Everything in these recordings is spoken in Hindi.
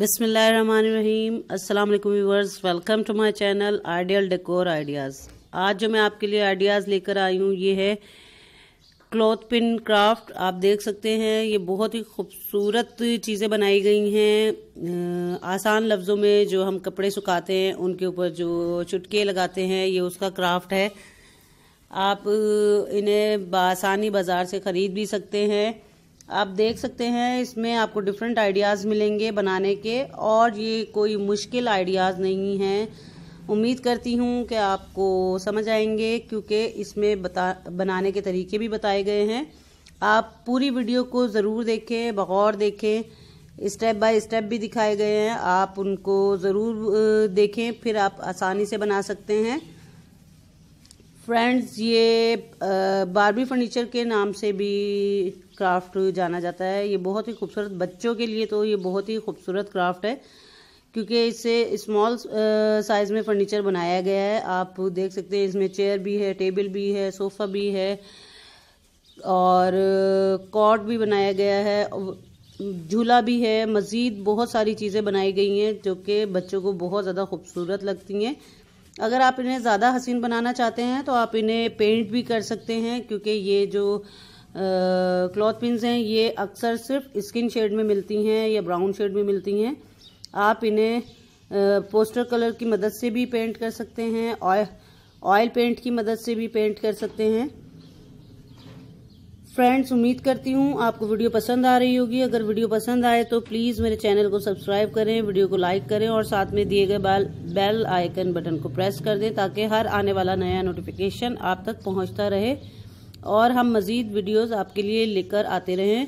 बिसमीम अस्सलाम viewers welcome to my channel ideal decor ideas आज जो मैं आपके लिए आइडियाज़ लेकर आई हूँ ये है क्लॉथ पिन क्राफ्ट आप देख सकते हैं ये बहुत ही खूबसूरत चीज़ें बनाई गई हैं आसान लफ्ज़ों में जो हम कपड़े सुखाते हैं उनके ऊपर जो चुटके लगाते हैं ये उसका क्राफ्ट है आप इन्हें बासानी बाज़ार से ख़रीद भी सकते हैं आप देख सकते हैं इसमें आपको डिफरेंट आइडियाज़ मिलेंगे बनाने के और ये कोई मुश्किल आइडियाज़ नहीं हैं उम्मीद करती हूँ कि आपको समझ आएंगे क्योंकि इसमें बता बनाने के तरीके भी बताए गए हैं आप पूरी वीडियो को ज़रूर देखें बगौर देखें स्टेप बाय स्टेप भी दिखाए गए हैं आप उनको ज़रूर देखें फिर आप आसानी से बना सकते हैं फ्रेंड्स ये बारबी फर्नीचर के नाम से भी क्राफ्ट जाना जाता है ये बहुत ही खूबसूरत बच्चों के लिए तो ये बहुत ही खूबसूरत क्राफ्ट है क्योंकि इसे स्मॉल साइज़ में फर्नीचर बनाया गया है आप देख सकते हैं इसमें चेयर भी है टेबल भी है सोफ़ा भी है और कॉट भी बनाया गया है झूला भी है मज़ीद बहुत सारी चीज़ें बनाई गई हैं जो कि बच्चों को बहुत ज़्यादा खूबसूरत लगती हैं अगर आप इन्हें ज़्यादा हसीन बनाना चाहते हैं तो आप इन्हें पेंट भी कर सकते हैं क्योंकि ये जो क्लॉथ पिंस हैं ये अक्सर सिर्फ स्किन शेड में मिलती हैं या ब्राउन शेड में मिलती हैं आप इन्हें पोस्टर कलर की मदद से भी पेंट कर सकते हैं ऑयल ऑयल पेंट की मदद से भी पेंट कर सकते हैं फ्रेंड्स उम्मीद करती हूँ आपको वीडियो पसंद आ रही होगी अगर वीडियो पसंद आए तो प्लीज़ मेरे चैनल को सब्सक्राइब करें वीडियो को लाइक करें और साथ में दिए गए बेल बेल आइकन बटन को प्रेस कर दें ताकि हर आने वाला नया नोटिफिकेशन आप तक पहुँचता रहे और हम मज़ीद वीडियोज़ आपके लिए लेकर आते रहें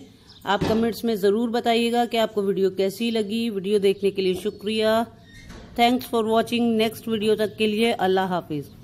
आप कमेंट्स में ज़रूर बताइएगा कि आपको वीडियो कैसी लगी वीडियो देखने के लिए शुक्रिया thanks for watching next video तक के लिए अल्लाह हाफिज़